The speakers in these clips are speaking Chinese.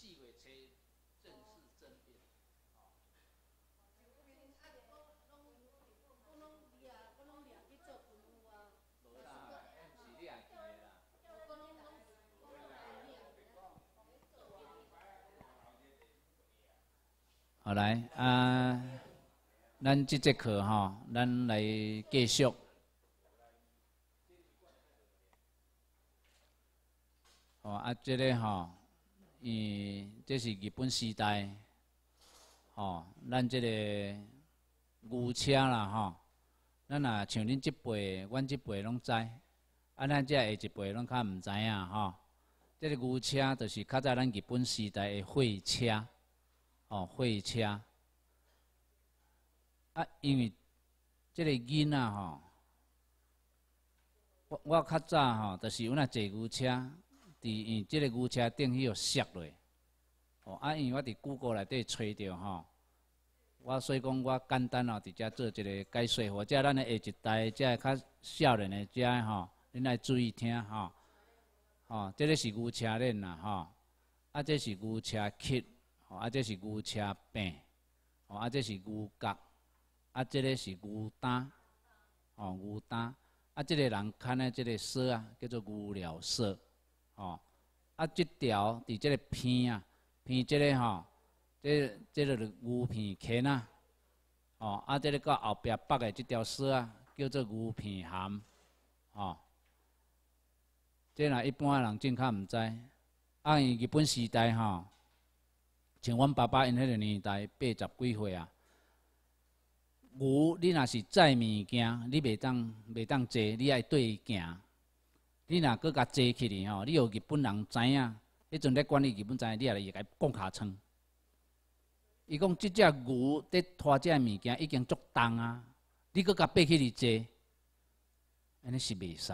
正式好来啊，咱这节课哈，咱来继续。哦啊，这里哈。嗯，这是日本时代，吼，咱这个牛车啦，吼，咱若像恁这辈，阮这辈拢知，啊，咱这下一辈拢较唔知影，吼，这个牛车就是较早咱日本时代诶，货车，吼，货车，啊，因为这个囡仔吼，我我较早吼，就是阮若坐牛车。伫伊即个牛车顶迄个摔落，哦，啊，因为我伫古歌内底揣着吼，我所以讲我简单哦，伫遮做一个解说，或者咱的下一代遮较少年的遮吼，恁来注意听吼，吼，即个是牛车链啦吼，啊，这是牛车吼，啊，这是牛车柄，啊，这是牛角，啊，即个是牛胆，哦，牛胆，啊，即个人看个即个蛇啊，叫做牛疗蛇。哦，啊，这条伫这个片啊，片这个吼，这、这个牛片坑啊。哦，啊，这个到后壁北个这条丝啊，叫做牛片含。哦，这若一般个人真卡唔知。按日本时代吼，像阮爸爸因迄个年代八十几岁啊，牛你若是载物件，你袂当袂当坐，你爱对行。你若搁甲坐起哩吼，你有日本人知影，迄阵咧管理日本知影，你也来伊个下脚伊讲即只牛伫拖只物件已经足重啊，你搁甲爬起哩坐，安尼是袂使。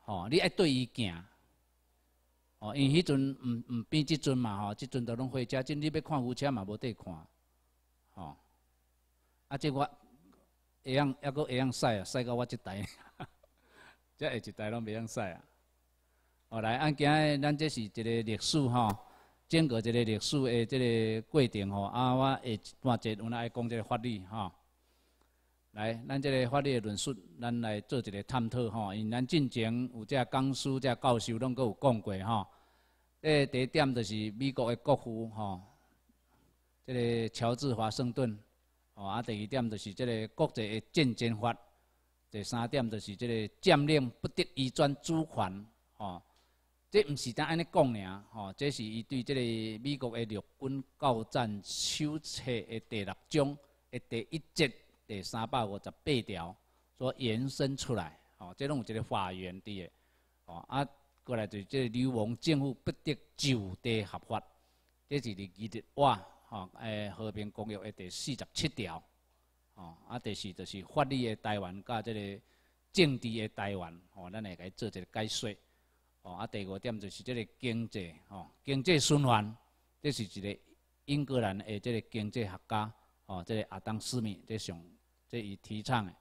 吼，你爱对伊行。哦，因迄阵唔唔变，即阵嘛吼，即阵都拢火车，即你要看牛车嘛无得看。吼，啊即我，会样，一佫会样驶啊，驶到我即大。即下一代拢袂用使啊！哦，来，按今咱这是一个历史吼，间隔一个历史的即个过程吼，啊，我下半节我来讲即个法律吼。来，咱即个法律的论述，咱来做一个探讨吼。因咱进前有只江苏只教授，拢佫有讲过吼。诶，第一点就是美国的国父吼，即个乔治华盛顿吼，啊，第二点就是即个国际的战争法。第三点就是这个占领不得移转主权，吼，这毋是单安尼讲尔，吼，这是伊对即个美国的陆军交战手册的第六章的第一节第三百五十八条所延伸出来，吼，这拢有一个法源的，吼，啊，过来就即个流亡政府不得就地合法，这是你记得哇，吼，诶，和平公约的第四十七条。哦，啊，第四就是法律的台湾，甲这个政治的台湾，哦，咱来给做一个解说。哦，啊，第五点就是这个经济，哦，经济循环，这是一个英格兰诶，这个经济学家，哦，这个阿当斯密，即上，即伊提倡的。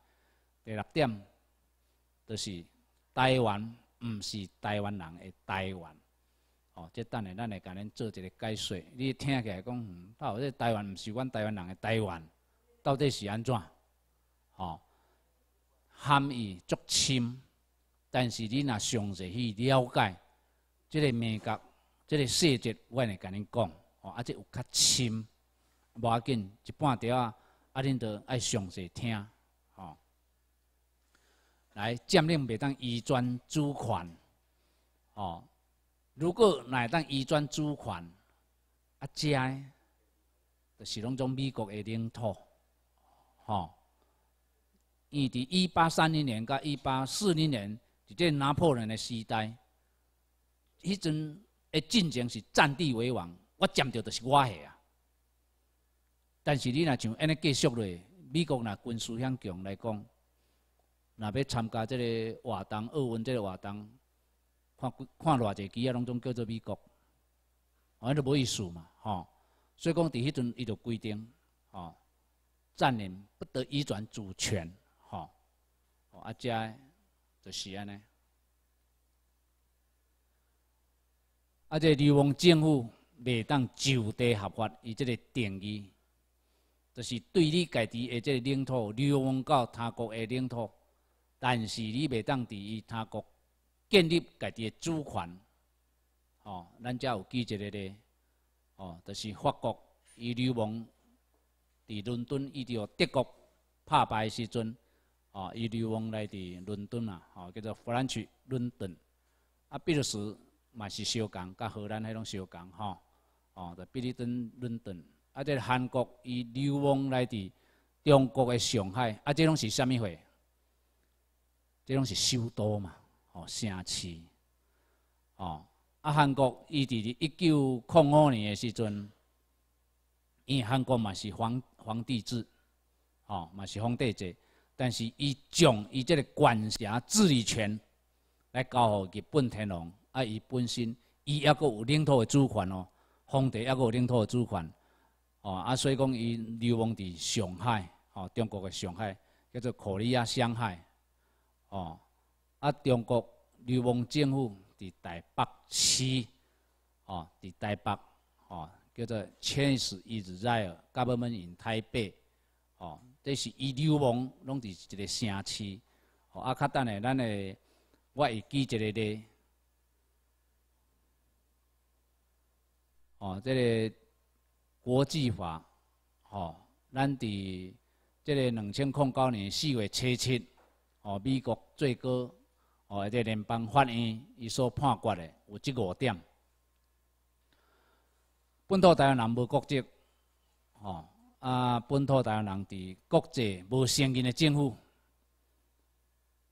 第六点，就是台湾唔是台湾人的台湾，哦，即等下，咱来甲恁做一个解说。你听起来讲，哦，即台湾唔是阮台湾人的台湾。到底是安怎？吼，含义足深，但是你若详细去了解，这个面角、这个细节，我来甲恁讲，吼，啊，这有较深，无要紧，一半条啊，啊恁得爱详细听，吼。来，占领袂当移转主权，吼，如果来当移转主权，啊，遮，就是拢种美国的领土。吼，伊伫一八三零年到一八四零年，伫即拿破仑的时代，迄阵诶，进程是占地为王，我占着就是我的啊。但是你若像安尼继续咧，美国若军事向强来讲，若要参加即个活动，奥运即个活动，看看偌济机啊，拢总叫做美国，安尼都无意思嘛，吼。所以讲伫迄阵，伊就规定，吼。占领不得移转主权，吼，啊，即就是安尼，啊，即流亡政府未当就地合法，以即个定义，就是对你家己的即个领土流亡到他国的领土，但是你未当伫伊他国建立家己的主权，吼，咱才有记绝的咧，吼，就是法国伊流亡。伫伦敦，伊伫德国拍败时阵，哦，伊流亡来伫伦敦啊，哦，叫做弗兰区伦敦。啊，比利时嘛是相共，甲荷兰迄种相共吼。哦，伫比利时伦敦。啊，即、个韩国伊流亡来伫中国诶上海，啊，即种是虾米货？即种是首都嘛？哦，城市。哦，啊，韩国伊伫一九零五年诶时阵。因韩国嘛是皇皇帝制，吼嘛是皇帝制，但是伊将伊即个管辖治理权来交互日本天皇，啊，伊本身伊抑佫有领土的主权哦，皇帝抑佫有领土的主权，哦，啊，所以讲伊流亡伫上海，哦，中国的上海叫做可利亚上海，哦，啊，中国流亡政府伫台北市，哦，伫台北，哦。叫做 Chase a n n t in t a i 用台北，哦，这是伊流氓拢伫一个城市。哦，啊，较等咧，咱诶，我会记一个咧。哦，这个国际法，哦，咱伫这个两千零九年四月七七，哦，美国最高哦，这联邦法院伊所判决的有这五点。本土台湾人无国籍，吼啊！本土台湾人伫国际无承认的政府。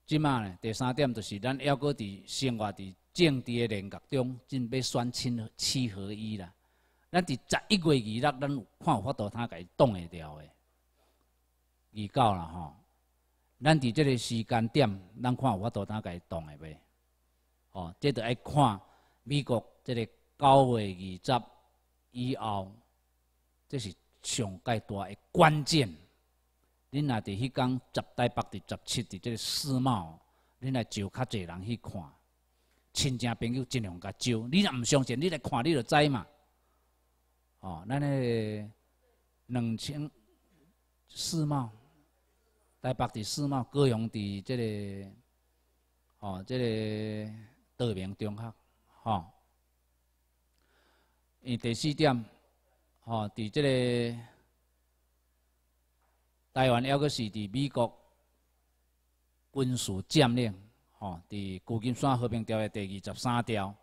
即卖呢，第三点就是咱要搁伫生活伫政治的联结中，真要选亲七合一啦。咱伫十一月二六，咱看有法度呾家挡会牢的。二九啦吼。咱伫即个时间点，咱看有法度呾家挡会袂？吼，即著爱看美国即个九月二十。以后，这是上阶段的关键。恁若伫迄讲，十北伫十七的这个世贸，恁来招较侪人去看。亲戚朋友尽量甲招。你若毋相信，你来看你就知嘛。哦，咱个两千世贸，台北的世贸、各样在这个哦，这个德明中学，吼。第四点，吼，伫这个台湾，犹阁是伫美国军事占领，吼，伫《旧金山和平条约》第二十三条，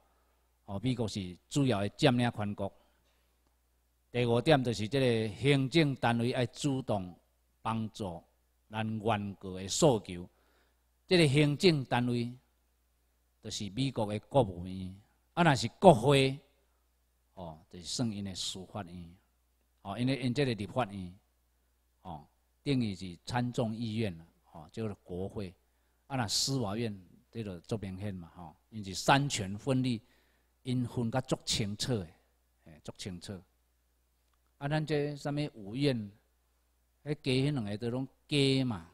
吼，美国是主要的占领全国。第五点，就是这个行政单位爱主动帮助咱原告的诉求。这个行政单位，就是美国的国务院，啊，若是国会。哦，就是算院的司法院，哦，因为因这个立法院，哦，定义是参众议院啦，哦，是国会。啊，那司法院这个足明显嘛，吼，因是三权分立，因分甲足清楚的，哎，足清楚。啊，咱这啥物五院，迄加迄两个都拢加嘛。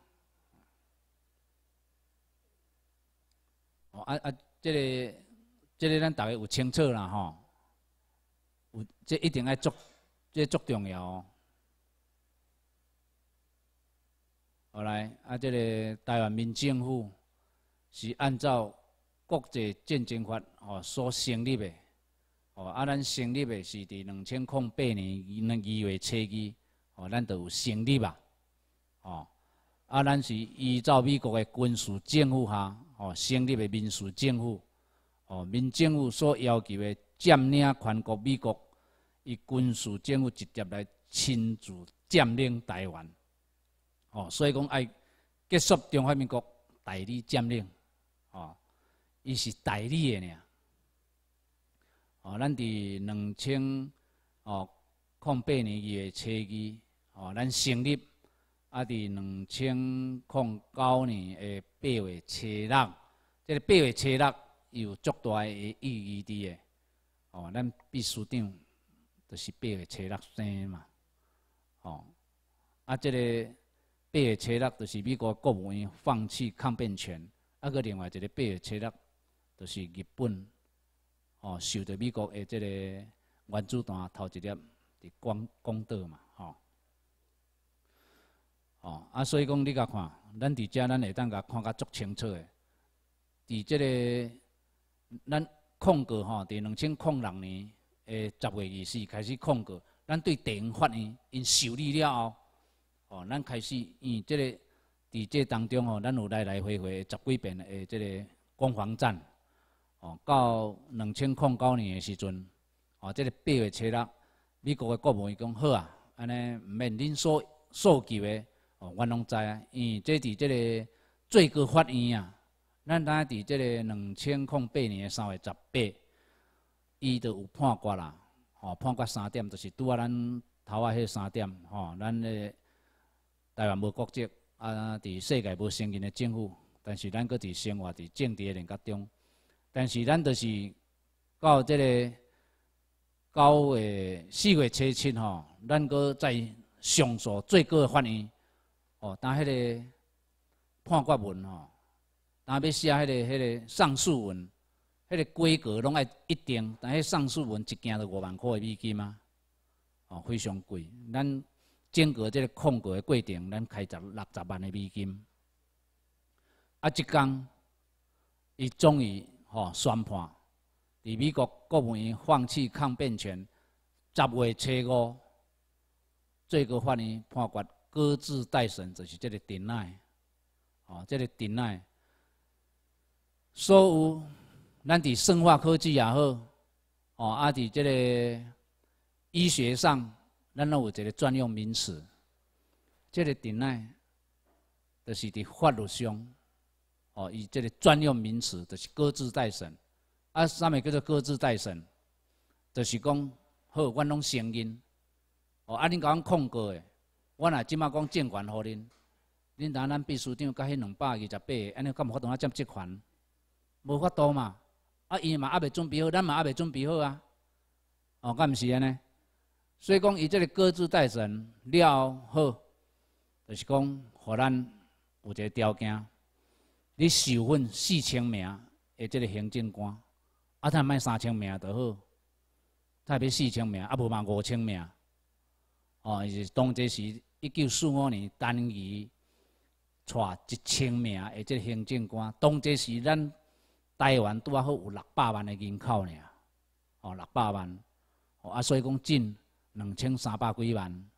哦，啊啊，这个这个咱大家有清楚啦，吼。有，这一定爱足，这足重要。后来啊，这个台湾民政府是按照国际战争法哦所成立的，哦，啊咱成立的是伫两千零八年二伊月初期，哦咱就有成立吧。哦，啊咱是依照美国的军事政府下哦成立的民事政府。哦，民政府所要求的占领全国美国。伊军事政府直接来亲自占领台湾，哦，所以讲要结束中华民国代理占领，哦，伊是代理的呢，哦，咱伫两千哦，空八年二月初二，哦，咱成立，啊，伫两千空九年的八月初六，即个八月七六有足大的意义伫的，哦，咱秘书长。就是八二七六生嘛，哦，啊，这个八二七六就是美国国务院放弃抗辩权，啊，佮另外一个八二七六就是日本，哦，受着美国诶这个原子弹头一粒伫广广岛嘛，哦，哦，啊，所以讲你甲看，咱伫遮咱会当甲看较足清楚诶，伫这个咱抗过吼，伫两千零六年。诶，十月二四开始控告，咱对地方法院，因受理了后，哦，咱开始，因即、个伫这当中哦，咱有来来回回十几遍诶，即个攻防战，哦，到两千零九年诶时阵，哦，即个八月七日，美国诶国务院讲好啊，安尼毋免恁所诉求诶，哦，阮拢知啊，因为这即个最高法院啊，咱咱伫即个两千零八年三月十八。伊就有判决啦，吼判决三点，就是拄啊咱头啊迄三点，吼，咱诶台湾无国籍，啊，伫世界无承认诶政府，但是咱搁伫生活伫政治诶人格中，但是咱就是到即个到月四月七七吼，咱搁在上诉最高诶法院，哦，当迄个判决文吼，当要写迄个迄个上诉文。迄个规格拢爱一定，但迄上诉文一件都五万块美金啊，哦，非常贵。咱经过这个控告的规定，咱开十六十万的美金。啊，浙江，伊终于哦宣判，伫美国国务院放弃抗辩权。十月初五，最高法院判决搁置待审，就是这个等待，哦，这个等待，所有。咱伫生化科技也好，哦，啊伫即个医学上，咱拢有一个专用名词，即个点呢？就是伫法律上，哦，以即个专用名词就是各自代审。啊，啥物叫做各自代审？就是讲，好，阮拢承认，哦，啊，恁阮讲过的，我也即马讲监管互恁。恁当咱秘书长甲迄两百二十八，安尼敢无法度啊？占职权？无法度嘛。啊，伊嘛也未准备好，咱嘛也未准备好啊，哦，干毋是安尼？所以讲，伊即个各自待审了好，就是讲，互咱有一个条件，你受训四千名的即个行政官，啊，他卖三千名就好，他要四千名，啊，无嘛五千名，哦，是当这时一九四五年陈于带一千名的即个行政官，当这时咱。台湾拄啊好有六百万的人口呢，哦，六百万，哦，啊，所以讲进两千三百几万，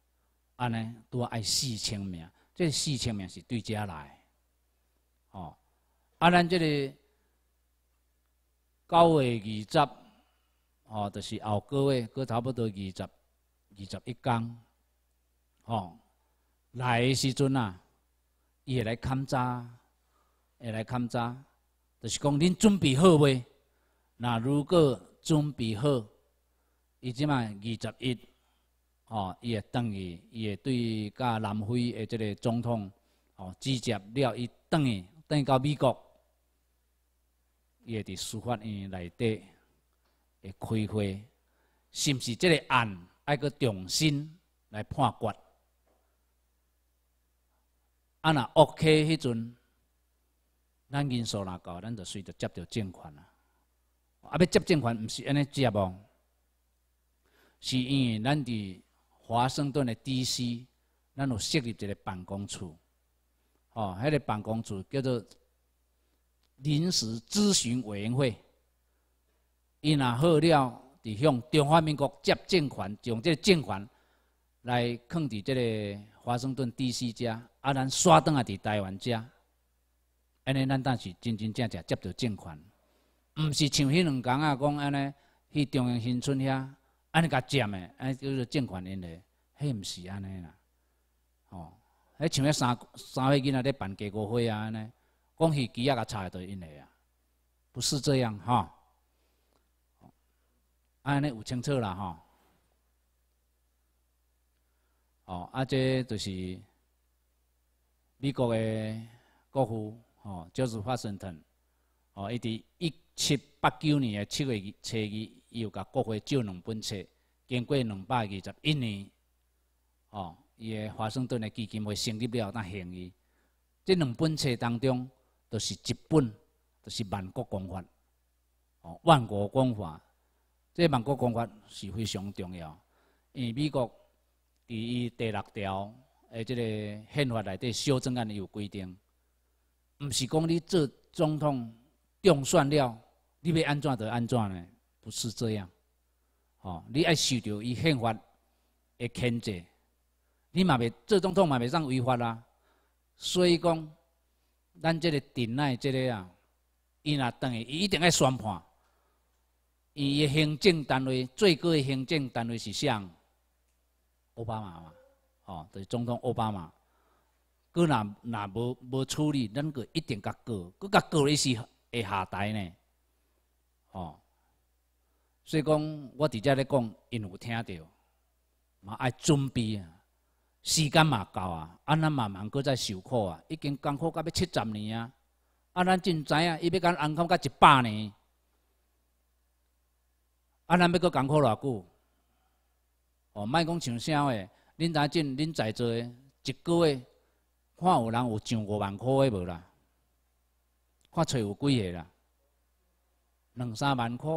安尼拄啊爱四千名，这四千名是对遮来，哦，啊，咱这个九月二十，哦，就是后个月，搁差不多二十、二十一工哦，来的时阵啊，伊会来勘查，会来勘查。就是讲，恁准备好未？那如果准备好，伊即卖二十一，哦，伊会等于伊会对甲南非诶即个总统哦，指接了，伊等于等于到美国，伊会伫司法院内底会开会，是毋是即个案爱阁重新来判决？啊，若 OK 迄阵。咱人数若够，咱就随着接着政款啦。啊，要接政款，毋是安尼接哦，是因为咱伫华盛顿的 D.C.，咱有设立一个办公处。哦，迄个办公处叫做临时咨询委员会，伊若好了，伫向中华民国接借款，将个政款来放伫即个华盛顿 D.C. 遮，啊，咱刷登啊伫台湾遮，安尼，咱当是真真正正接到正款，毋是像迄两间啊，讲安尼去中央新村遐安尼甲占的，安叫做正款因的，迄毋是安尼啦，吼，迄像迄三三岁囡仔咧办家国会啊安尼，讲是机啊甲差下多因的啊，不是这样吼，安尼有清楚啦吼，哦，啊，这就是美国诶国父。哦，就是华盛顿。哦，伊伫一七八九年诶七月初二，有甲国会借两本册，经过两百二十一年，哦，伊诶华盛顿诶基金会成立了那项伊，即两本册当中，都是一本，都是万国公法。哦，万国公法，即万国公法是非常重要，因为美国伫伊第六条，诶，即个宪法内底修正案有规定。毋是讲你做总统当选了，你要安怎就安怎呢？不是这样，吼，你爱受到伊宪法的牵制，你嘛袂做总统嘛袂上违法啦。所以讲，咱这个党内这个啊，伊若等于伊一定要宣判，伊的行政单位最高的行政单位是啥？奥巴马嘛，吼，是总统奥巴马。佮若若无无处理，咱佮一定佮高，佮过一是会下台呢，哦，所以讲我伫遮咧讲，因有听着嘛爱准备啊，时间嘛够啊，安咱慢慢佮再受苦啊，已经艰苦到要七十年啊，安咱真知影，伊要佮安康到一百年，安咱要佮艰苦偌久，哦，莫讲像啥话，恁呾进恁在做一个月。看有人有上五万块诶无啦？看找有几个啦？两三万块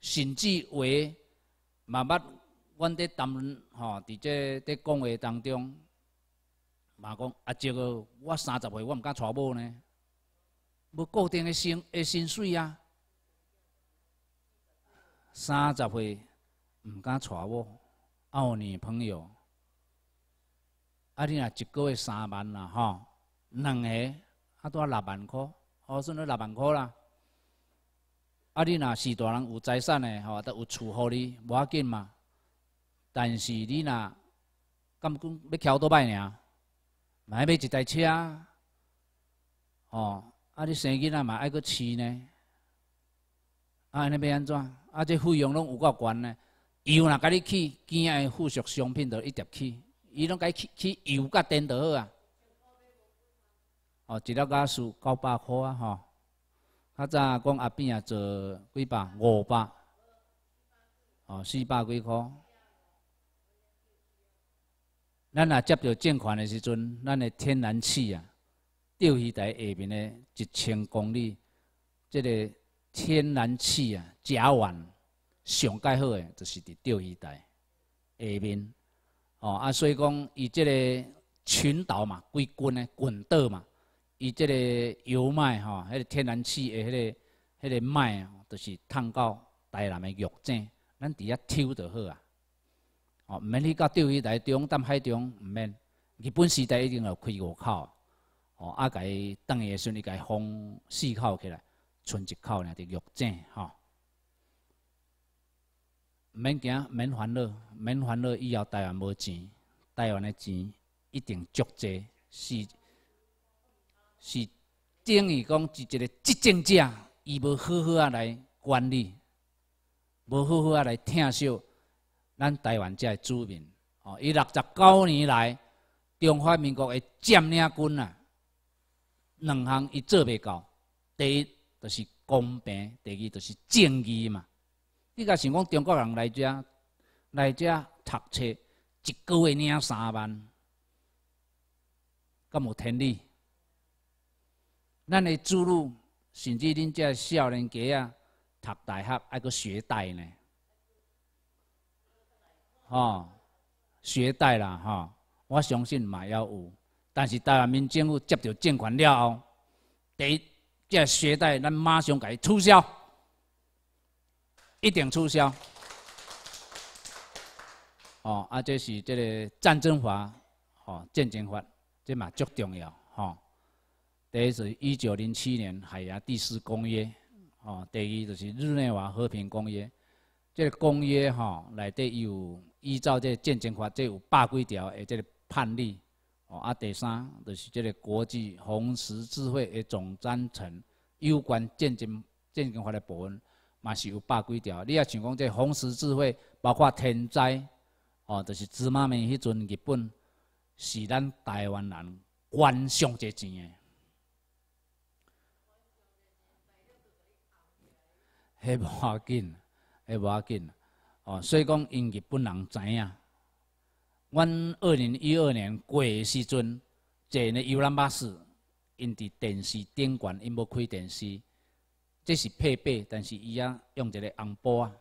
甚至话，嘛捌阮伫谈吼，伫这伫讲话当中嘛讲啊，即个我三十岁，我唔敢娶某呢？无固定诶薪诶薪水啊，三十岁唔敢娶某，有女朋友。啊，你若一个月三万啦，吼，两个啊，都六万块，好算你六万块啦。啊，你若四大人有财产的吼，都有厝互你，无要紧嘛。但是你若，敢讲要乔多摆呢？买买一台车，哦，啊你生囡仔嘛爱搁饲呢，啊安尼要安怎？啊这费用拢有够悬呢，油若甲你起，囝的附属商品都一直起。伊拢改去去油甲电得好啊！哦，一粒傢俬九百块啊，吼！较早讲阿边也做几百、五百，哦，四百几块。咱若接到借款的时阵，咱的天然气啊，钓鱼台下面的，一千公里，这个天然气啊，甲烷上盖好的就是伫钓鱼台下面。哦，啊，所以讲，伊即个群岛嘛，归军呢，群岛嘛，伊即个油麦吼，迄个天然气的迄个，迄个麦哦，都是通到台南的玉井，咱伫遐抽就好啊。哦，毋免去到钓鱼台中、淡海中，毋免。日本时代一定要开五口，哦，啊，改当阵，顺，伊改封四口起来，剩一口呢，伫玉井吼。免惊，免烦恼，免烦恼以后台湾无钱，台湾的钱一定足济。是是，等于讲是一个执政者，伊无好好啊来管理，无好好啊来疼惜咱台湾这的居民。哦，伊六十九年来，中华民国的占领军啊，两项伊做袂到，第一就是公平，第二就是正义嘛。你甲想讲中国人来遮来遮读册，一个月领三万，敢无天理。咱的子女，甚至恁遮少年家啊，读大学还阁学贷呢，吼，学贷啦，吼，我相信嘛要有。但是台湾民政府接到借款了，后，第一，这学贷咱马上给伊取消。一定促销。哦，啊，这是这个战争法，哦，战争法，这嘛最重要，哦。第一是一九零七年《海牙第四公约》，哦，第二就是《日内瓦和平公约》。这个公约，哈，里底有依照这战争法，这有百几条，的这个判例。哦，啊，第三就是这个国际红十字会的总章程，有关战争战争法的部分。嘛是有百几条，你若想讲这红十字会，包括天灾，哦，就是芝麻面，迄阵日本是咱台湾人捐上侪钱的。迄无要紧，迄无要紧，哦，所以讲因日本人知影。阮二零一二年过的时阵，坐呢游览巴士，因伫电视顶悬，因无开电视。这是配备，但是伊啊用一个红包啊，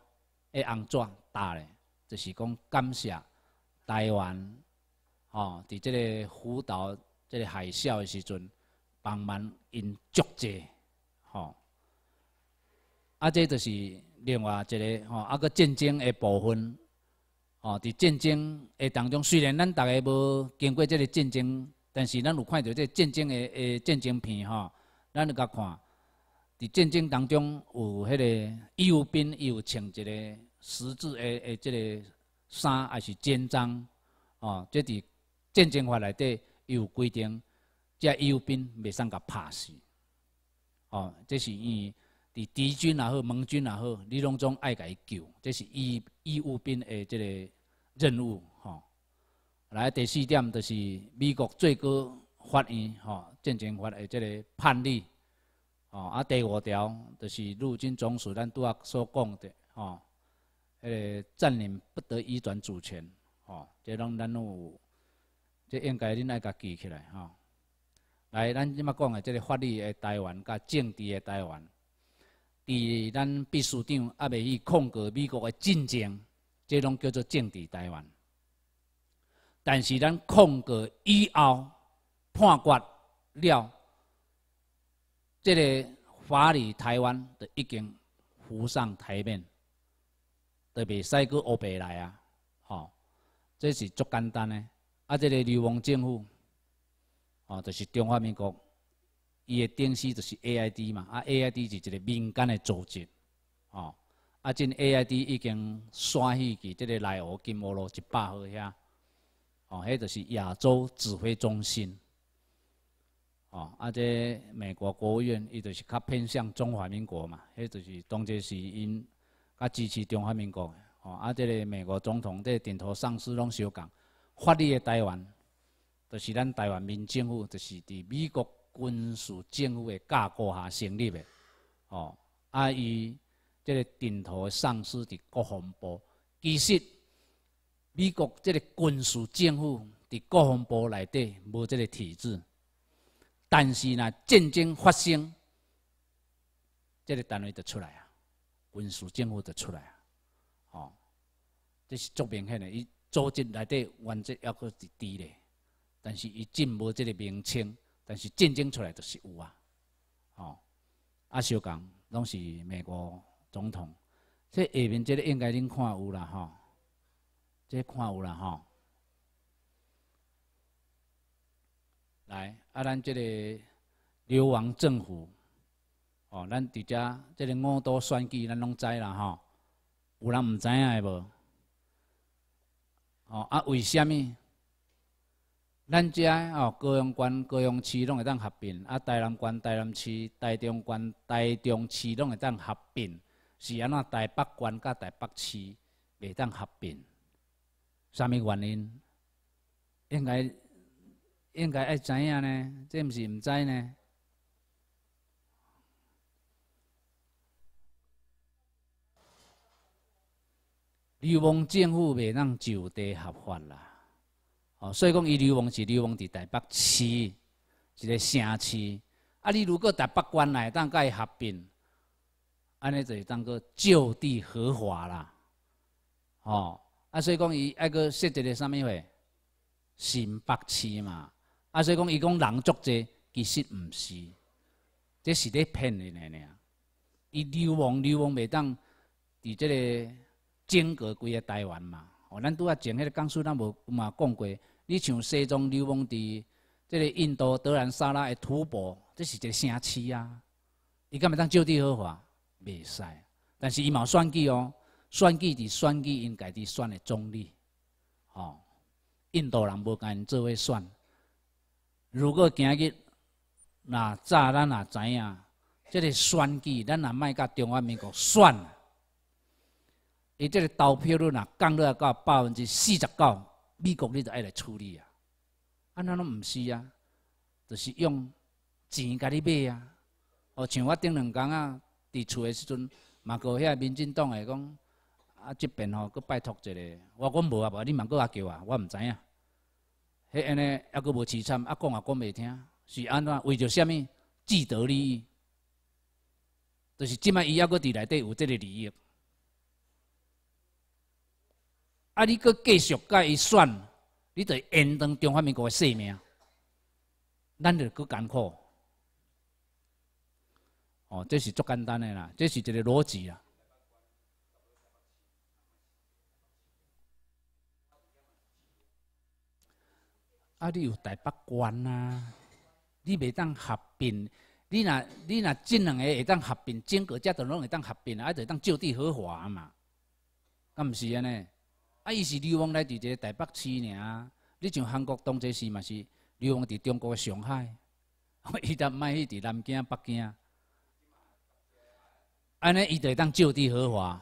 诶红纸打咧，就是讲感谢台湾吼，伫即个福岛即个海啸的时阵，帮忙因救灾吼。啊，这就是另外一个吼，啊个战争的部分，吼，在战争的当中，虽然咱大家无经过即个战争，但是咱有看到这战争的诶战争片吼，咱来甲看。伫战争当中，有迄个义务兵，伊有穿一个十字诶诶，即个衫，也是肩章，哦，即伫战争法里底，伊有规定，即义务兵袂上甲拍死，哦，这是伊伫敌军也好，盟军也好，你拢总爱甲救，这是义义务兵诶，即个任务，吼。来第四点，就是美国最高法院，吼，战争法诶，即个判例。哦，啊，第五条就是陆军总署咱拄啊所讲的，吼，个占领不得移转主权，吼，即拢咱有，即应该恁爱甲记起来，吼。来，咱即马讲的即个法律的台湾甲政治的台湾，伫咱秘书长啊未去控告美国的进占，即拢叫做政治台湾。但是咱控告以后判决了。这个华利台湾都已经浮上台面，都袂使去欧北来啊，吼，这是足简单诶。啊，这个流氓政府，哦，就是中华民国，伊的定势就是 AID 嘛，啊，AID 是一个民间的组织，吼，啊，今 AID 已经刷去去这个内湖金马路一百号遐，哦，迄就是亚洲指挥中心。哦，啊！即美国国务院伊就是较偏向中华民国嘛，迄就是当即是因较支持中华民国。哦，啊！即个美国总统即个顶头上司拢相共，法律的台湾，就是咱台湾民政府，就是伫美国军事政府的架构下成立的。哦，啊！伊这个顶头上司伫国防部，其实美国这个军事政府伫国防部内底无这个体制。但是呢，战争发生，这个单位就出来啊，军事政府就出来啊，哦，这是足明显的，伊组织内底原则还阁是伫咧，但是伊进无这个名称，但是战争出来就是有啊，哦，阿小刚拢是美国总统，这下面这个应该恁看有啦吼，这看有啦吼。来啊！咱这个流亡政府哦，咱伫遮这个五多选举，咱拢知啦吼。有人唔知影诶无？哦啊，为虾米？咱遮哦，高雄县、高雄市拢会当合并，啊，台南县、台南市、台中县、台中市拢会当合并，是安怎？台北县甲台北市会当合并？啥物原因？应该？应该爱知影呢，即毋是毋知呢。流氓政府袂让就地合法啦，哦，所以讲伊流氓是流氓伫台北市一个城市，啊，你如果台北关内当甲伊合并，安尼就当可就地合法啦，哦，啊，所以讲伊那个设一个啥物话新北市嘛。啊，所以讲，伊讲人足济，其实毋是，这是咧骗你诶㖏。伊流亡流亡袂当伫即个间隔几个台湾嘛？哦，咱拄啊前迄个江苏咱无嘛讲过。你像西藏流亡伫即个印度德兰萨拉的吐蕃，这是一个城市啊，伊敢袂当就地合法？袂使。但是伊有算计哦，算计伫算计，因家己算诶总理。哦，印度人无因做伙算。如果今日那早，咱也知影，这个选举，咱也卖甲中华民国选，伊这个投票率若降落到百分之四十九，美国你就爱来处理啊？安怎拢唔是啊？就是用钱甲你买啊！哦，像我顶两工仔伫厝的时阵，嘛告遐民进党会讲，啊这边吼，搁拜托一个，我讲无啊，无你嘛搁我叫啊，我唔知影。迄安尼还阁无凄惨，啊讲也讲袂听，是安怎？为着什物既得利益，就是即摆伊还阁伫内底有即个利益，啊！你阁继续甲伊选，你就会 n d 中华民国的生命，咱就阁艰苦。哦，这是足简单诶啦，这是一个逻辑啦。啊！你有台北关啊，你袂当合并？你若你若即两个会当合并，整个遮道拢会当合并啊！就当就地合法嘛？敢毋是安尼？啊！伊是流亡来伫个台北市尔。你像韩国东芝市嘛是流亡伫中国个上海，伊得卖去伫南京、北京。安尼伊就当就地合法。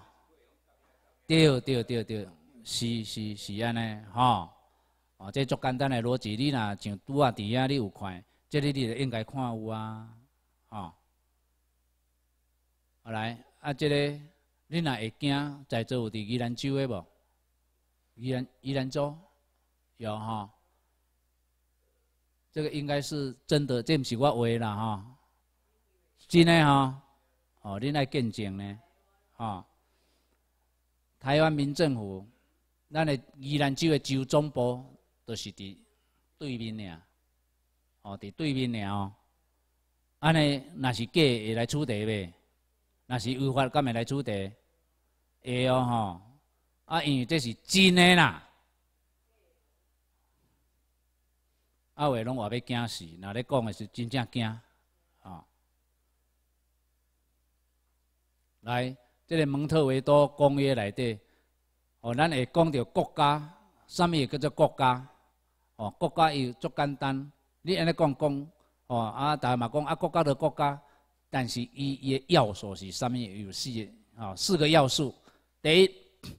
对对对对，是是是安尼吼。哦，这足简单的逻辑，你若像拄仔伫遐，你有看，这里你就应该看有啊，吼。好来，啊这个，你若会惊，在做伫宜兰州的无？宜兰宜兰州，有吼。这个应该是真的，这毋是我话啦吼。真诶吼，哦，恁爱见证呢，吼。台湾民政府，咱诶宜兰州诶州总部。都是伫对面呀，哦，伫对面呀，哦，安尼那是假来取缔呗，那是违法敢会来出题，会哦吼，啊，因为这是真诶啦，啊，话拢话要惊死，那咧讲诶是真正惊，啊，来，即个蒙特维多公约内底，哦，咱会讲到国家，啥物叫做国家？哦，国家又足简单，你安尼讲讲，哦，啊，大家嘛讲啊，国家就国家，但是伊伊个要素是啥物？有四个，哦，四个要素。第一，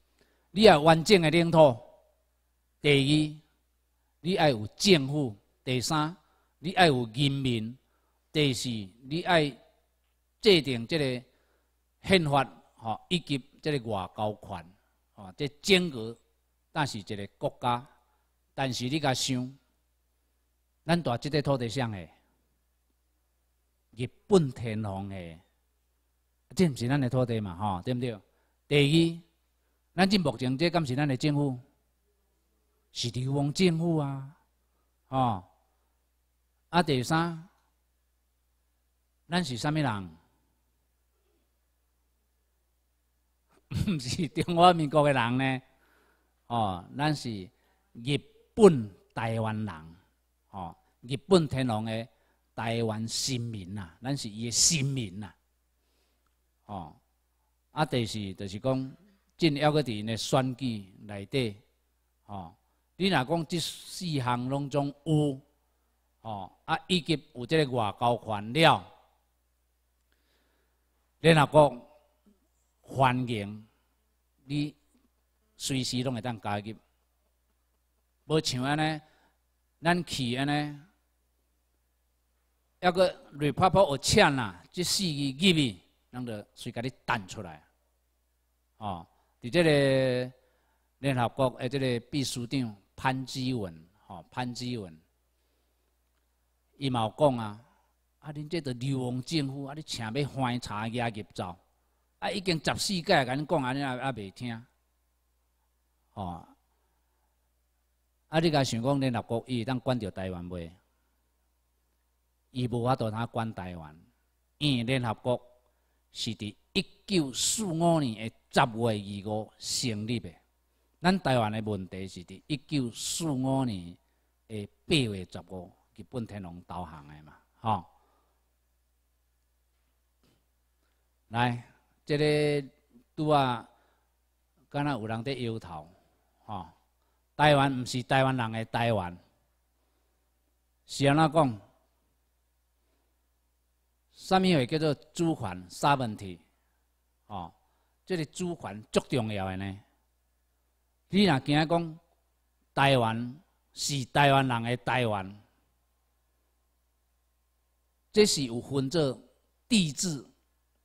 你要完整诶领土；第二，你要有政府；第三，你要有人民；第四，你要制定这个宪法，哦，以及这个外交权，哦，这间隔，但是一个国家。但是你甲想，咱住即块土地上诶，日本天皇诶，即毋是咱诶土地嘛，吼，对毋对？第二，咱即目前即敢是咱诶政府，是流亡政府啊，哦，啊，第三，咱是啥物人？毋是中华民国诶人呢？哦，咱是日。本台湾人，哦，日本天皇的台湾臣民呐，咱是伊的臣民呐，哦，啊，第四就是讲，进要因的选举内底，哦，你若讲这四项拢中有，哦，啊，以及有这个外交权了，你若讲欢迎，你随时拢会当加入。无像安尼，咱去安尼，还佮 r e p 学 b 啦，即四字入去，能够随家你弹出来。哦，伫即个联合国诶，即个秘书长潘基文，吼潘基文，伊嘛有讲啊，啊恁这个流亡政府，啊你请要查茶啊，入走，啊已经十四届甲恁讲，安尼也也未听，吼。啊！你甲想讲联合国伊会当管着台湾未？伊无法度通管台湾。因为联合国是伫一九四五年诶十月二五成立诶。咱台湾诶问题是伫一九四五年诶八月十五日本天皇投降诶嘛，吼。来，即个拄啊，敢若有人伫摇头，吼。台湾毋是台湾人诶，台湾，是安怎讲？啥物话叫做主权三问题？哦，即个主权足重要诶呢。你若惊讲台湾是台湾人诶，台湾，这是有分做地质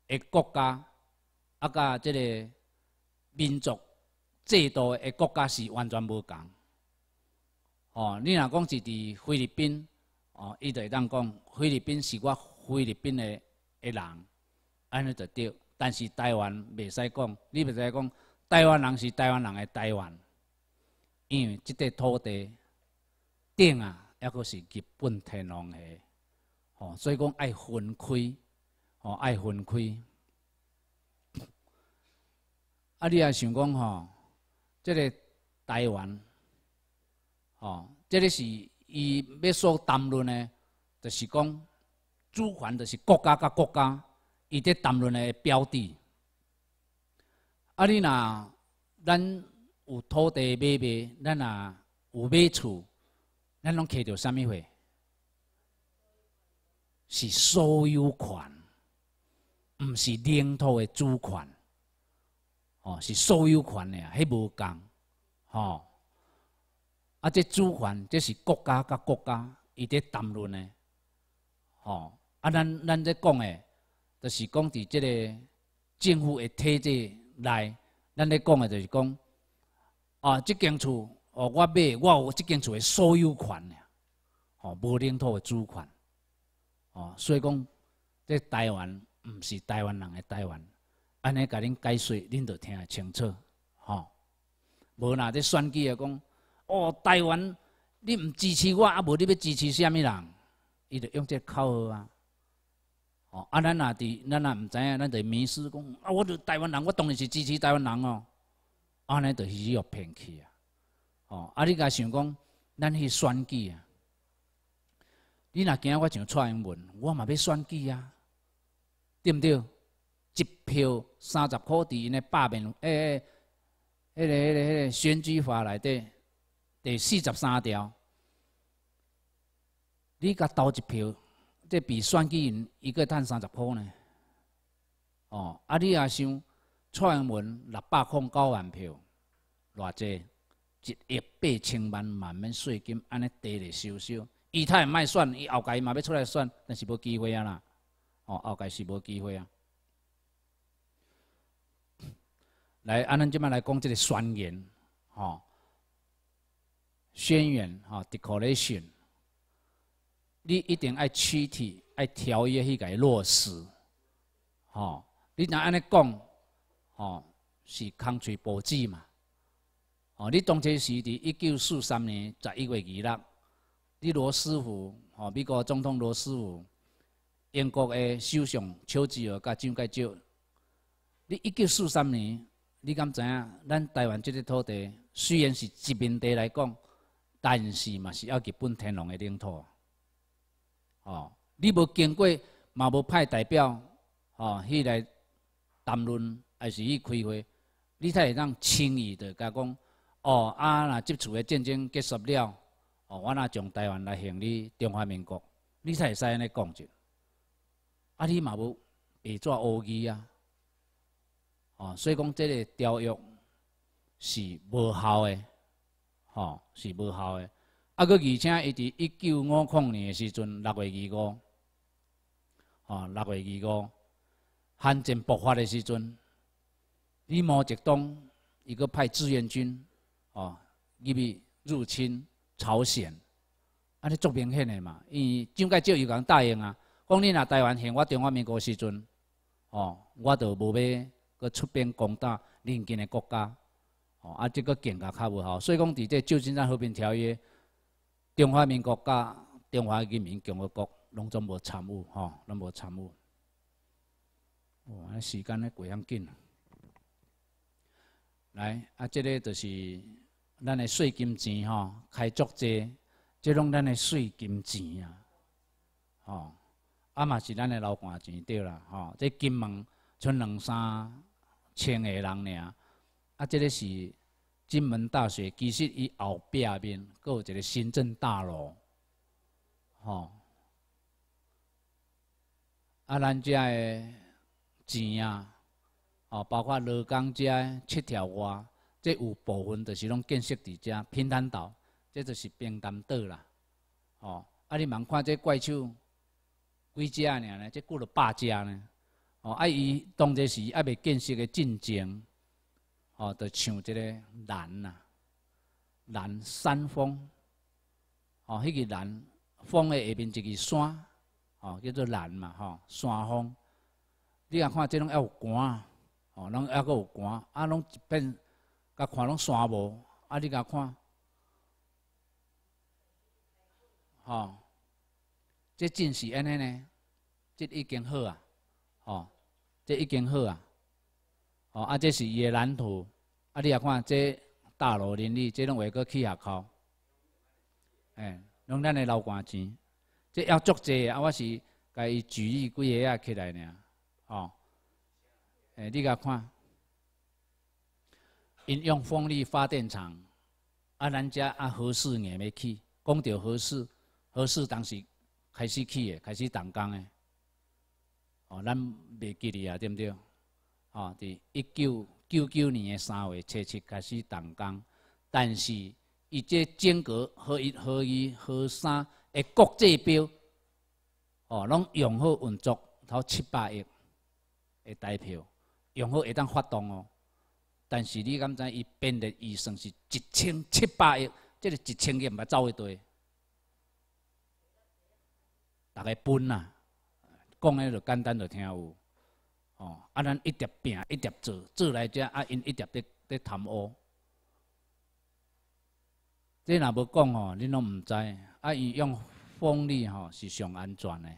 诶国家，啊甲即个民族。制度诶，国家是完全无同。哦，你若讲是伫菲律宾，哦，伊就当讲菲律宾是我菲律宾诶诶人，安尼就对。但是台湾袂使讲，你袂使讲台湾人是台湾人诶台湾，因为这块土地顶啊，犹阁是日本天皇诶，哦，所以讲爱分开，哦爱分开。啊，你若想讲吼。这个台湾，哦，这个是伊要所谈论的，就是讲主权，就是国家甲国家，伊在谈论的标的。啊，你若咱有土地买卖，咱若有买厝，咱拢摕着啥物货？是所有权，毋是领土的主权。哦，是所有权的，迄无共，吼。啊，这主权，这是国家甲国家伊在谈论的，吼。啊，咱咱在讲诶，就是讲伫即个政府诶体制内，咱咧讲诶就是讲，啊，即间厝，哦，我买，我有即间厝诶所有权的，吼，无领土诶主权，哦，所以讲，即台湾毋是台湾人诶台湾。安尼甲恁解释，恁就听清楚吼。无哪伫选举啊，讲哦，台湾你毋支持我，啊无你要支持虾物人？伊就用这口号啊。哦，啊咱若伫，咱若毋知影，咱就迷失讲啊，我做台湾人，我当然是支持台湾人哦。安尼就是要骗去啊。哦，啊你家想讲，咱去选举啊？你若惊我上蔡英文，我嘛要选举啊？对毋对？一票三十块，伫因个百面，哎诶，迄个迄个迄个选举法内底第四十三条，你甲投一票，即比选举人一个赚三十块呢？哦，啊，你也想蔡英文六百零九万票，偌济？一亿八千万万蚊税金安尼低来收收，伊他爱选，伊后街伊嘛要出来选，但是无机会啊啦！哦，后街是无机会啊。来，安尼即摆来讲即个宣言，吼，宣言，吼，declaration。你一定爱躯体，爱条约去个落实，吼。你若安尼讲，吼，是空嘴薄及嘛，吼。你当时是伫一九四三年十一月二日，你罗斯福，吼，美国总统罗斯福，英国的首相丘吉尔，甲蒋介石。你一九四三年。你敢知影？咱台湾这个土地虽然是殖民地来讲，但是嘛是要日本天龙的领土。哦，你无经过，嘛无派代表，哦去来谈论，还是去开会，你才会当轻易的甲讲，哦啊那即次的战争结束了，哦我那从台湾来向你中华民国，你才会使安尼讲着。啊你嘛无会做乌语啊。哦，所以讲，即个条约是无效的，吼是无效的。啊，佫而且伊伫一九五五年的时阵，六月二五，吼六月二五，汉战爆发的时阵，李毛泽东伊个派志愿军，哦入去入侵朝鲜，安尼足明显的嘛。伊蒋介石有共答应啊，讲你若台湾行我中华民国时阵，哦我就无买。佮出兵攻打邻近的国家，哦，啊，即个更加较不效。所以讲，伫这旧金山和平条约，中华民国家、中华人民共和国拢总无参与，吼，拢无参与。哇，时间呢过样紧。来，啊，这个就是咱的税金钱吼，开足者，即拢咱的税金钱啊，吼，啊嘛是咱的老干钱对啦，吼，这金毛存两三。千个人尔，啊！这个是金门大学，其实伊后壁面，佫有一个行政大楼，吼。啊，咱遮的钱啊，吼，包括老遮的七条外，这有部分就是拢建设伫遮平潭岛，这就是平潭岛啦，吼。啊，你罔看这怪兽，几家尔呢？这过了百只呢？哦，啊！伊当作是啊，未建设个进程，哦，就像这个南呐，南山峰，哦，迄个南峰的下边一个山，哦，叫做南嘛，吼，山峰。你啊看，即拢啊有寒，哦，拢啊佫有寒，啊，拢一片，甲看拢山无，啊，你甲看，吼，这真是安尼呢，这已经好啊，吼。这已经好啊！哦，啊，这是伊的蓝图，啊，你也看这大楼林立，这拢为个气候，哎，拢咱的老关钱，这要足济啊！我是伊注意几个啊起来呢？哦，哎，你甲看，因用风力发电厂，啊，咱遮啊合适硬要起，讲着合适，合适当时开始起的，开始动工的。哦，咱袂记哩啊，对不对？哦，伫一九九九年嘅三月七七开始动工，但是伊这间隔，好一、好二、好三嘅国际标，哦，拢用好运作，头七八亿嘅代票，用好会当发动哦。但是你敢知伊编制预算是一千七八亿，即个一千亿唔系走一堆，大概分呐。讲诶，就简单就听有，哦，啊咱一直饼，一直做做来遮，啊因一直伫伫贪污。这若无讲吼，恁拢毋知。啊，伊用风力吼是上安全诶，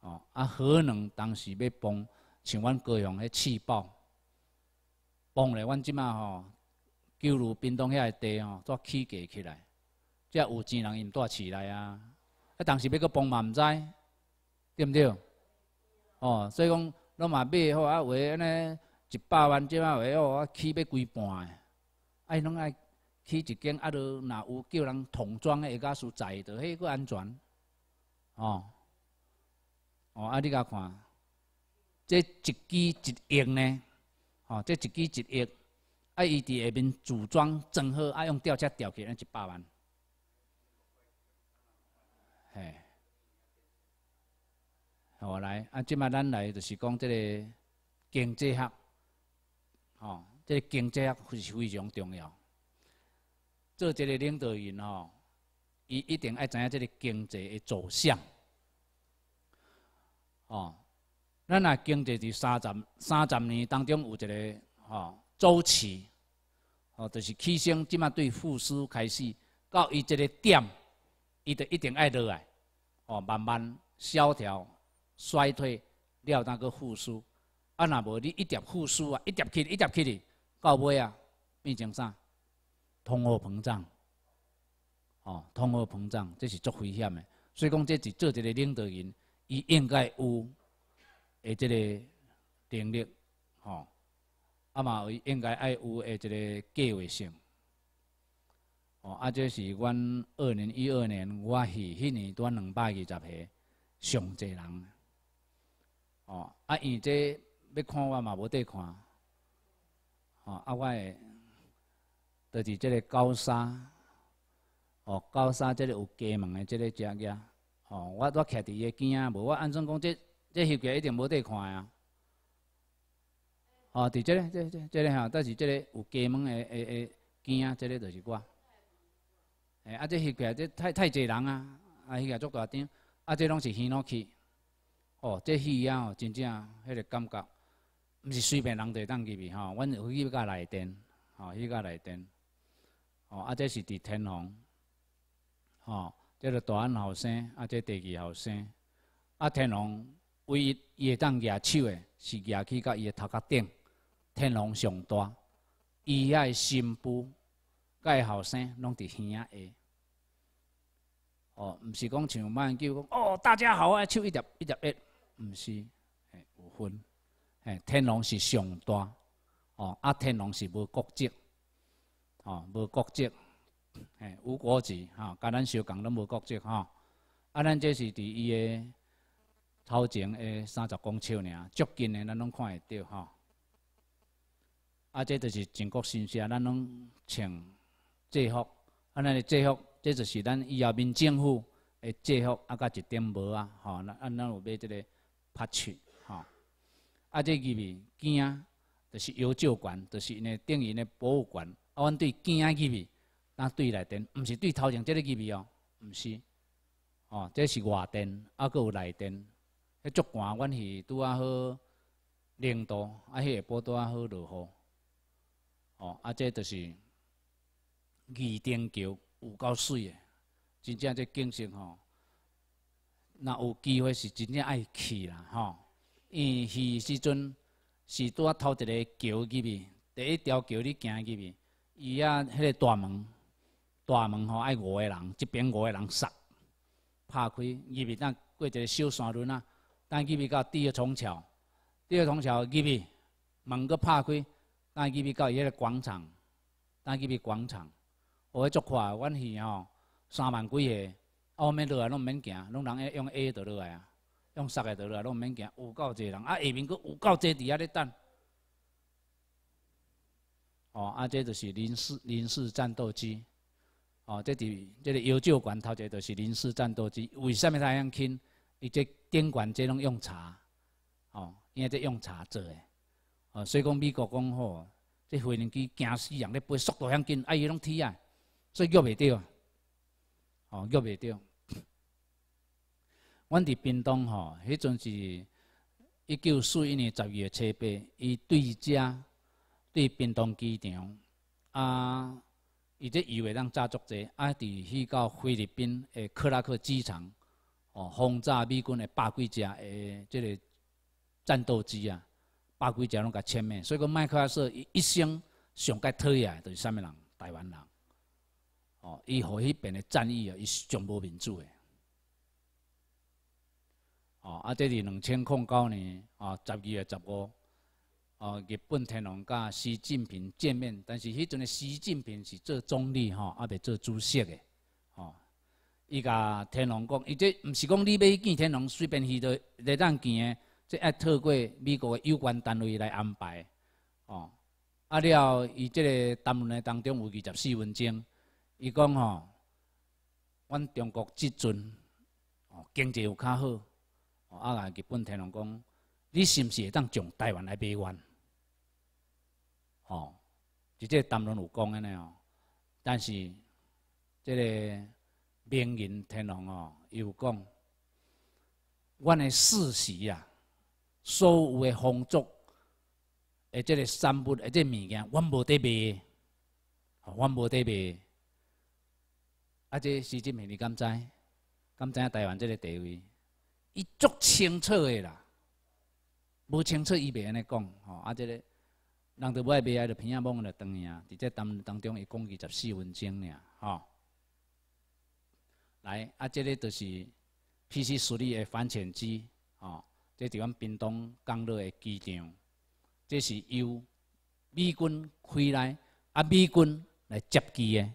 哦，啊核能当时要崩，像阮高雄迄气爆，崩咧，阮即卖吼，旧如冰冻遐个地吼煞起价起来，即有钱人因带起来啊，啊当时要搁崩嘛毋知。对不对？哦，所以讲，侬嘛买好，啊有安尼一百万即嘛鞋哦，啊，起要规半诶。哎，拢爱起一间，啊都若有叫人童装诶？会较实在，的迄个安全？哦，哦，啊你甲看，这一机一亿呢？哦，这一机一亿，啊伊伫下面组装整合，啊用吊车吊起安一百万，嘿。我来啊！即摆咱来就是讲这个经济学，吼，即个经济学是非常重要。做即个领导人吼，伊一定爱知影即个经济的走向，吼。咱啊，经济伫三十三十年当中有一个吼周期，吼，就是起升，即摆对复苏开始，到伊即个点，伊就一定爱落来，哦，慢慢萧条。衰退了，当个复苏。啊，若无你一点复苏啊，一点起一点起哩，到尾啊，变成啥？通货膨胀。哦，通货膨胀，这是足危险的。所以讲，即是做一个领导人，伊应该有诶这个定力。吼，啊嘛，伊应该爱有诶这个计划性。哦，啊，这是阮二零一二年，我是迄年多两百二十岁上侪人。哦，啊！伊这要看我嘛，无得看。哦，啊，我诶，就是这个高山，哦，高山这个有家门的这个遮仔。哦，我我徛伫伊个边啊，无我安怎讲？这这迄个一定无得看啊。哦，伫这个、这、这、这个吼，但是这个有家门的、诶、诶根啊，这个就是我。诶，啊，这迄个这太太侪人啊，啊，迄个足大张，啊，这拢是耳朵去。哦，这戏啊，哦，真正迄个感觉，毋是随便人就当入去吼。阮去机要内电，吼，去甲内电，哦，啊，这是伫天龙，吼，这个大安后生，啊，这第二后生，啊，天龙唯一伊会当举手诶，是举起甲伊个头壳顶，天龙上大，伊遐个新妇、伊后生拢伫仔下，哦，唔是讲像慢叫讲，哦，大家好啊，手一点一点一。毋是，诶，有分，诶，天龙是上大，哦，啊，天龙是无国籍，哦，无国籍，诶，无国籍，哈，甲咱相共拢无国籍，哈，啊，咱这是伫伊的头前诶三十公尺尔，足近诶，咱拢看会到，哈，啊，这著是全国信息，咱拢穿制服，啊，咱诶制服，这就是咱伊后面政府诶制服，啊，甲一点帽啊，吼，咱啊，咱有买即个。拍趣吼！啊，这入备镜啊，就是有照管，就是呢，等于呢博物馆。啊，阮对镜入设备，那对内电，毋是对头前这个入备哦，毋是。哦，这是外电，啊，佫有内电。迄足寒，阮是拄啊好零度，啊，迄个晡拄啊好落雨。哦，啊，这就是二丁桥，有够水诶，真正在景色吼。那有机会是真正爱去啦吼！因去时阵是拄啊头一个桥入去，第一条桥你行入去，伊啊迄个大门，大门吼爱五个人，一边五个人杀，拍开入去，啊过一个小山轮啊，但入去到第二重桥，第二重桥入去，门阁拍开，但入去到迄个广场，但入去广场，我足快，阮入吼三万几个。后面落来拢毋免行，拢人用 A 倒落来啊，用杀个倒落来，拢毋免行。有够济人啊，下面佫有够济伫遐咧等。哦，啊，即就是零时零时战斗机。哦，即伫即个幺酒馆头前就是零时战斗机。为甚物它咁轻？伊即监管这拢用茶，哦，因为这用茶做诶。哦，所以讲美国讲吼，即飞行机惊死人咧飞，速度咁紧，啊，伊拢 T 啊，所以约袂着。哦，约袂着。阮伫屏东吼，迄阵是一九四一年十二月初八，伊对家对屏东机场啊，伊这以为咱炸作者，啊，伫去到菲律宾诶克拉克机场，哦，轰炸美军诶百几只诶即个战斗机啊，百几只拢甲歼灭。所以讲麦克阿瑟一生上讨厌亚，就是啥物人，台湾人，哦，伊互迄边诶战役啊，伊是全部民主诶。哦，啊，这是两千零九年，啊，十二月十五，哦，日本天皇甲习近平见面，但是迄阵的习近平是做总理，吼，啊，袂做主席的，吼，伊甲天皇讲，伊即毋是讲你要见天皇随便去就来咱见的，即爱透过美国的有关单位来安排，哦，啊了，伊这个谈论的当中有二十四分钟，伊讲吼，阮中国即阵，哦，经济有较好。啊！日本天皇讲：“你是不是会当从台湾来买玉？”哦，即个谈论有讲安尼哦。但是这个明仁天皇哦又讲：“阮诶世袭啊，所有诶风俗，诶即个三物，诶即物件，阮无得卖，阮无得卖。”啊！即习近平你敢知？敢知台湾即个地位？伊足清楚诶啦，无清楚伊袂安尼讲吼，啊即个，人伫买袂来就偏样懵来当啊，伫这当当中伊讲二十四分钟俩吼。来啊，即个就是 PC 实力诶反潜机吼，这伫阮屏东降落诶机场，这是由美军开来，啊美军来接机诶，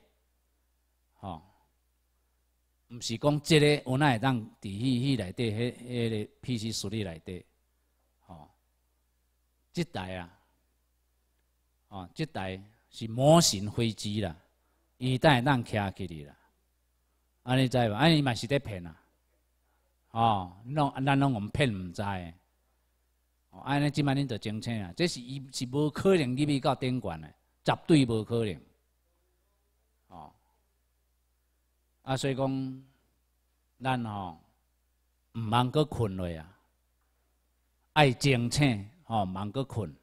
吼。毋是讲即个那会当伫迄迄内底，迄迄个 PC 实力内底，吼，即台啊，吼，即台是模型飞机啦，伊等下当徛起哩啦，安尼知无？安尼嘛是咧骗啊，吼，弄，咱拢毋骗毋知，在，哦，安尼即满恁着澄清啊，这是伊是无可能入去到顶悬的，绝对无可能。啊，所以讲，咱吼毋茫阁困落啊，爱清醒吼，茫阁困，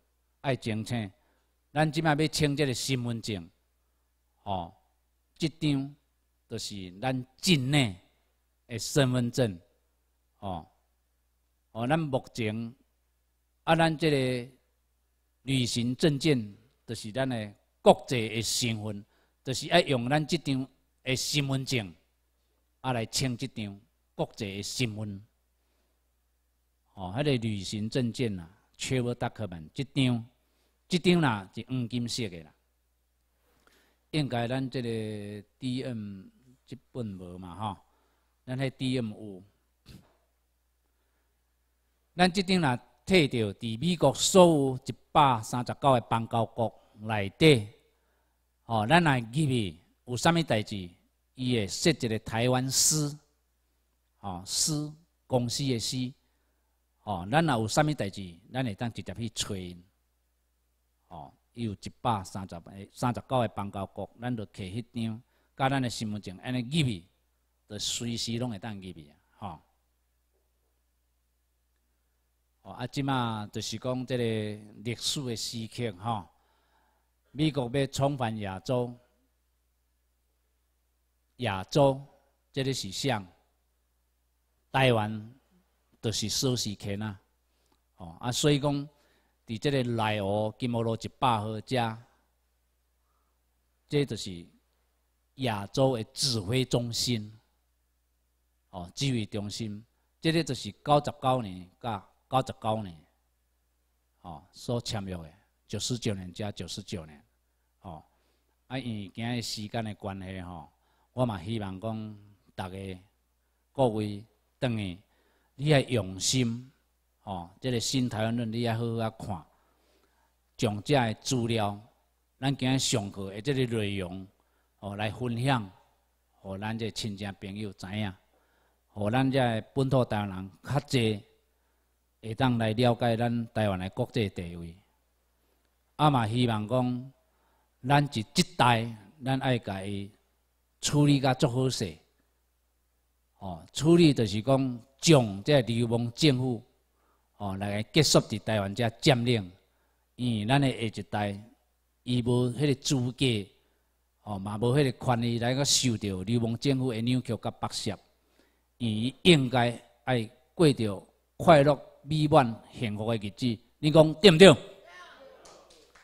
爱清醒。咱即卖要请即个身份证，吼，即张就是咱境内诶身份证，吼，吼咱目前，啊咱即个旅行证件，就是咱诶国际诶身份，就是爱用咱即张。的身份证啊来签一张国际的新闻，吼，迄个旅行证件呐，缺无达克曼，一张，一张啦是黄金色的啦，应该咱这个 DM 即本无嘛吼，咱迄 DM 有，咱即张啦摕到伫美国所有一百三十九个邦交国内底，吼，咱来入去有啥物代志，伊会设一个台湾司，哦，司公司的司，哦，咱若有啥物代志，咱会当直接去找因，哦，伊有一百三十个、三十九个邦交国，咱就摕迄张，加咱的身份证安尼入去，就随时拢会当入去啊，吼，哦啊，即嘛就是讲即个历史的时刻，吼，美国要重返亚洲。亚洲，即个是像台湾，就是苏席客啊。哦，啊，所以讲，伫这个内湖金茂路一百号家，即就是亚洲的指挥中心，哦，指挥中心，即个就是九十九年甲九十九年，哦，所签约的九十九年加九十九年，哦，啊，因为今日时间的关系，吼。我嘛希望讲，大家各位，等于你要用心，吼，即个新台湾论你要好好看，从遮个资料，咱今日上课的即个内容，哦，来分享，互咱这亲戚朋友知影，互咱遮本土台湾人较济，会当来了解咱台湾的国际地位。啊嘛希望讲，咱是一代，咱爱家己。处理甲做好势。哦，处理就是讲，将这流氓政府，哦，来结束伫台湾遮占领，因为咱的下一代，伊无迄个资格，哦，嘛无迄个权利来个受着流氓政府的扭曲甲剥削，伊应该爱过着快乐、美满、幸福的日子，你讲对唔对？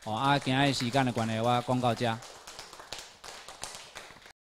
哦，啊，今日时间的关系，我讲到遮。